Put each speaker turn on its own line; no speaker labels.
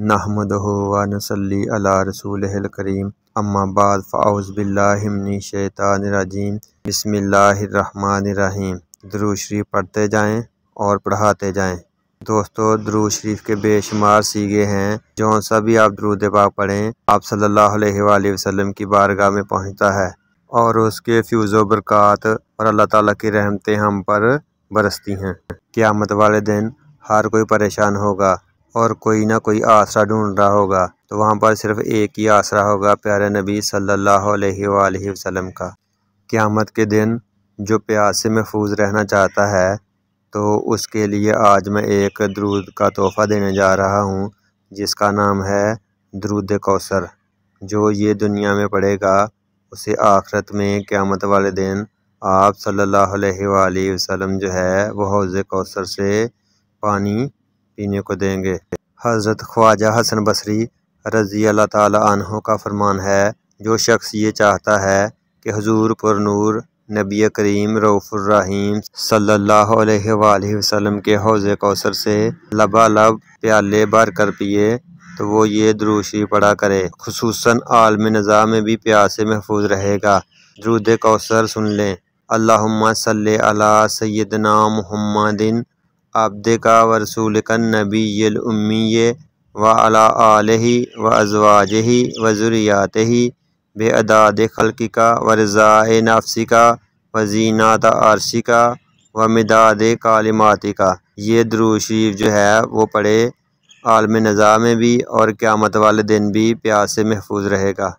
नहमद नसली अला रसूल करीम अम्माबाद फ़ाउज़बिल्लाशैतानरजीम बसमीम दरूशरीफ पढ़ते जाएँ और पढ़ाते जाएँ दोस्तों द्रू शरीफ के बेशुमार सीगे हैं जो सा भी आप द्रूद पाक पढ़ें आप सल्ला वसलम की बारगाह में पहुँचता है और उसके फ्यूज़ बरक़ात और अल्लाह ताली की रहमतें हम पर बरसती हैं क़्यामत वाले दिन हर कोई परेशान होगा और कोई ना कोई आसरा ढूंढ रहा होगा तो वहाँ पर सिर्फ एक ही आसरा होगा प्यारे नबी सल्लल्लाहु अलैहि वसल्लम का क़्यामत के दिन जो प्यास से महफूज रहना चाहता है तो उसके लिए आज मैं एक दरूद का तोहफ़ा देने जा रहा हूँ जिसका नाम है दरूद कौसर जो ये दुनिया में पढ़ेगा उसे आखरत में क़्यामत वाले दिन आप सल्लल्लाहु अलैहि वसल्लम जो है वह हौज़ कौसर से पानी पीने को देंगे हज़रत ख्वाजा हसन बसरी रज़ी अल्लाह तहों का फरमान है जो शख्स ये चाहता है कि हजूर पर नूर नबी करीम रऊफ़ुर्रहीम सल्लल्लाहु अलैहि वसल्लम के हौज़ कौसर से लबालब प्याले भर कर पिए तो वो ये द्रूशी पढ़ा करे खूस आलम नज़ा में भी प्यास महफूज रहेगा दरुद कौसर सुन लें अल्लाह सल अला सैदना महमदिन अब्दिका व नबी नबीलउम्मिय व अला आलही व ही व ही बेअदाद खलकिका व रज़ा नाफसिका व जीनात आरसिका व मदाद कालिमातिका ये द्रूशीफ जो है वो पढ़े आलम नज़ा में भी और क़्यामत वाले दिन भी प्यास से महफूज रहेगा